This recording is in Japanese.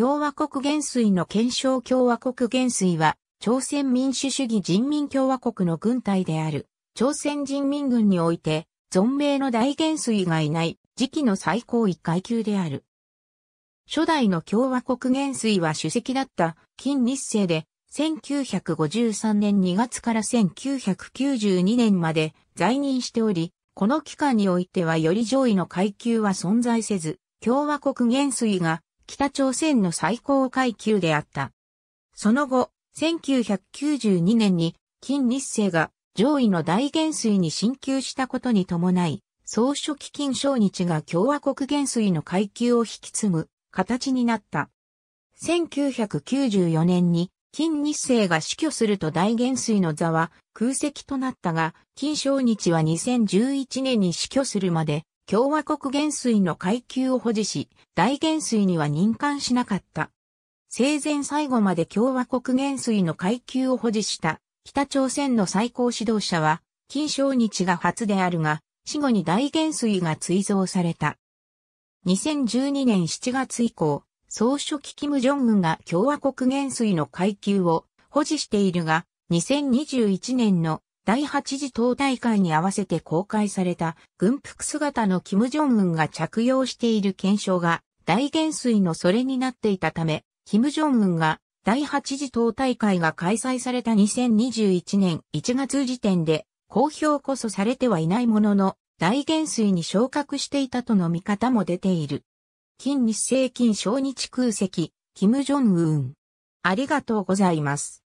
共和国元帥の検証共和国元帥は、朝鮮民主主義人民共和国の軍隊である、朝鮮人民軍において、存命の大元帥がいない、時期の最高位階級である。初代の共和国元帥は主席だった金日成で、1953年2月から1992年まで在任しており、この期間においてはより上位の階級は存在せず、共和国元帥が北朝鮮の最高階級であった。その後、1992年に金日成が上位の大元帥に進級したことに伴い、総書記金正日が共和国元帥の階級を引き継ぐ形になった。1994年に金日成が死去すると大元帥の座は空席となったが、金正日は2011年に死去するまで共和国元帥の階級を保持し、大元帥には任官しなかった。生前最後まで共和国元帥の階級を保持した北朝鮮の最高指導者は、金正日が初であるが、死後に大元帥が追贈された。2012年7月以降、総書記金正恩が共和国元帥の階級を保持しているが、2021年の第8次党大会に合わせて公開された軍服姿の金正恩が着用している検証が大元帥のそれになっていたため、金正恩が第8次党大会が開催された2021年1月時点で公表こそされてはいないものの大元帥に昇格していたとの見方も出ている。金日成金小日空席、金正恩。ありがとうございます。